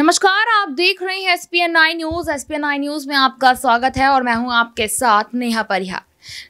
नमस्कार आप देख रहे हैं S P N nine news S P N nine news में आपका स्वागत है और मैं हूं आपके साथ नेहा परिहार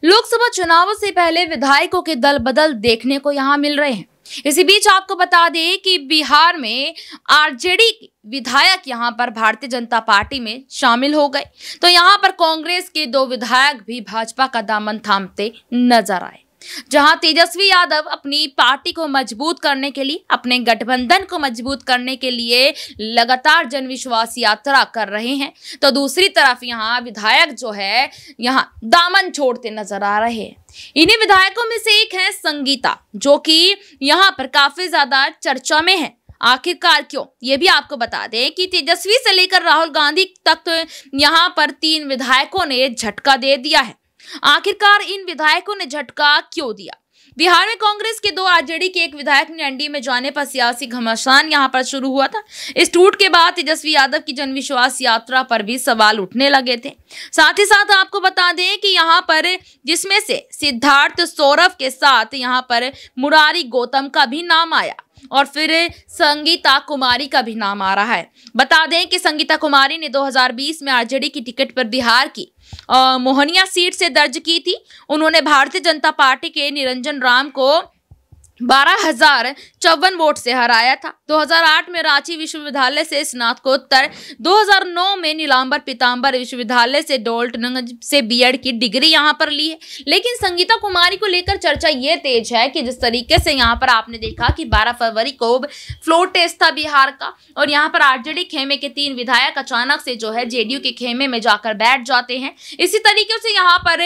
लोकसभा चुनाव से पहले विधायकों के दल बदल देखने को यहां मिल रहे हैं इसी बीच आपको बता दें कि बिहार में आरजेडी विधायक यहां पर भारतीय जनता पार्टी में शामिल हो गए तो यहां पर कांग्रेस के दो विधायक भी भाजपा का दामन थामते नजर आए जहां तेजस्वी यादव अपनी पार्टी को मजबूत करने के लिए अपने गठबंधन को मजबूत करने के लिए लगातार जनविश्वास यात्रा कर रहे हैं तो दूसरी तरफ यहाँ विधायक जो है यहाँ दामन छोड़ते नजर आ रहे हैं इन्हीं विधायकों में से एक है संगीता जो कि यहाँ पर काफी ज्यादा चर्चा में है आखिरकार क्यों ये भी आपको बता दें कि तेजस्वी से लेकर राहुल गांधी तक तो यहाँ पर तीन विधायकों ने झटका दे दिया है आखिरकार इन विधायकों ने झटका क्यों दिया बिहार में कांग्रेस के दो आरजेडी के एक विधायक ने एनडीए में जाने पर सियासी घमासान यहां पर शुरू हुआ था इस टूट के बाद तेजस्वी यादव की जनविश्वास यात्रा पर भी सवाल उठने लगे थे साथ ही साथ आपको बता दें कि यहां पर जिसमें से सिद्धार्थ सौरभ के साथ यहां पर मुरारी गौतम का भी नाम आया और फिर संगीता कुमारी का भी नाम आ रहा है बता दें कि संगीता कुमारी ने 2020 में आरजेडी की टिकट पर बिहार की मोहनिया सीट से दर्ज की थी उन्होंने भारतीय जनता पार्टी के निरंजन राम को बारह हजार चौवन वोट से हराया था 2008 में रांची विश्वविद्यालय से स्नातकोत्तर 2009 में नीलांबर पीताम्बर विश्वविद्यालय से डोल्टनगंज से बीएड की डिग्री यहाँ पर ली है लेकिन संगीता कुमारी को लेकर चर्चा ये तेज है कि जिस तरीके से यहाँ पर आपने देखा कि 12 फरवरी को फ्लोर टेस्ट था बिहार का और यहाँ पर आर खेमे के तीन विधायक अचानक से जो है जे के खेमे में जाकर बैठ जाते हैं इसी तरीके से यहाँ पर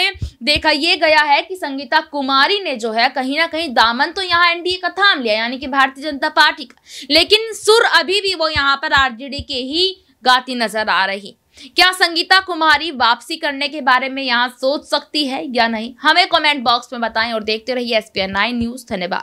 देखा यह गया है कि संगीता कुमारी ने जो है कहीं ना कहीं दामन तो यहाँ कहा एनडीए का थाम लिया यानी कि भारतीय जनता पार्टी का लेकिन सुर अभी भी वो यहाँ पर आरजेडी के ही गाती नजर आ रही क्या संगीता कुमारी वापसी करने के बारे में यहाँ सोच सकती है या नहीं हमें कमेंट बॉक्स में बताएं और देखते रहिए एस पी न्यूज धन्यवाद